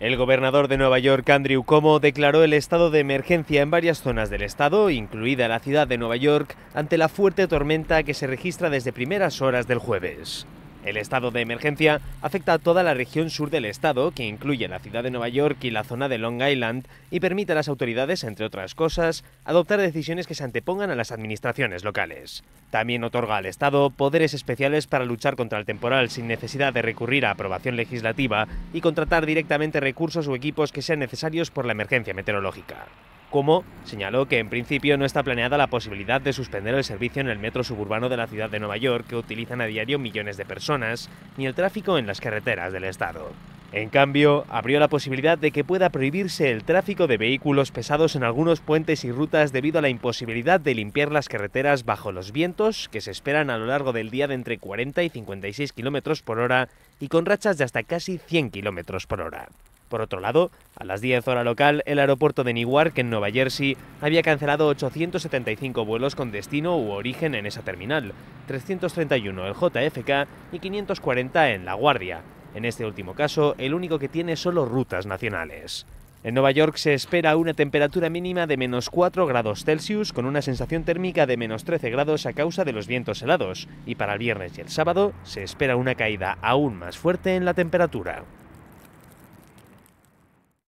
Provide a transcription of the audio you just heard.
El gobernador de Nueva York, Andrew Cuomo, declaró el estado de emergencia en varias zonas del estado, incluida la ciudad de Nueva York, ante la fuerte tormenta que se registra desde primeras horas del jueves. El estado de emergencia afecta a toda la región sur del estado, que incluye la ciudad de Nueva York y la zona de Long Island, y permite a las autoridades, entre otras cosas, adoptar decisiones que se antepongan a las administraciones locales. También otorga al Estado poderes especiales para luchar contra el temporal sin necesidad de recurrir a aprobación legislativa y contratar directamente recursos o equipos que sean necesarios por la emergencia meteorológica como señaló que en principio no está planeada la posibilidad de suspender el servicio en el metro suburbano de la ciudad de Nueva York que utilizan a diario millones de personas, ni el tráfico en las carreteras del estado. En cambio, abrió la posibilidad de que pueda prohibirse el tráfico de vehículos pesados en algunos puentes y rutas debido a la imposibilidad de limpiar las carreteras bajo los vientos que se esperan a lo largo del día de entre 40 y 56 km por hora y con rachas de hasta casi 100 km por hora. Por otro lado, a las 10 hora local, el aeropuerto de Newark, en Nueva Jersey, había cancelado 875 vuelos con destino u origen en esa terminal, 331 el JFK y 540 en La Guardia. En este último caso, el único que tiene solo rutas nacionales. En Nueva York se espera una temperatura mínima de menos 4 grados Celsius con una sensación térmica de menos 13 grados a causa de los vientos helados, y para el viernes y el sábado se espera una caída aún más fuerte en la temperatura.